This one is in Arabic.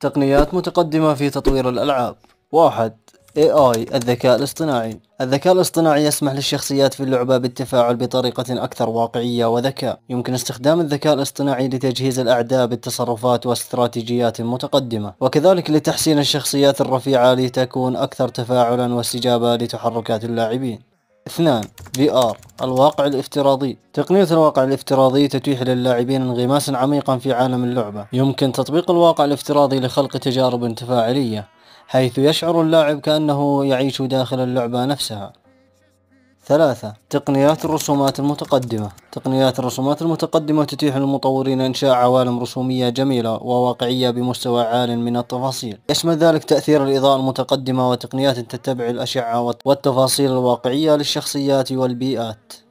تقنيات متقدمة في تطوير الألعاب واحد AI الذكاء الاصطناعي الذكاء الاصطناعي يسمح للشخصيات في اللعبة بالتفاعل بطريقة أكثر واقعية وذكاء يمكن استخدام الذكاء الاصطناعي لتجهيز الأعداء بالتصرفات واستراتيجيات متقدمة وكذلك لتحسين الشخصيات الرفيعة لتكون أكثر تفاعلا واستجابة لتحركات اللاعبين اثنان في ار الواقع الافتراضي تقنية الواقع الافتراضي تتيح للاعبين انغماسا عميقا في عالم اللعبة يمكن تطبيق الواقع الافتراضي لخلق تجارب تفاعلية حيث يشعر اللاعب كأنه يعيش داخل اللعبة نفسها ثلاثة تقنيات الرسومات المتقدمة تقنيات الرسومات المتقدمة تتيح للمطورين إنشاء عوالم رسومية جميلة وواقعية بمستوى عال من التفاصيل يشمل ذلك تأثير الإضاءة المتقدمة وتقنيات تتبع الأشعة والتفاصيل الواقعية للشخصيات والبيئات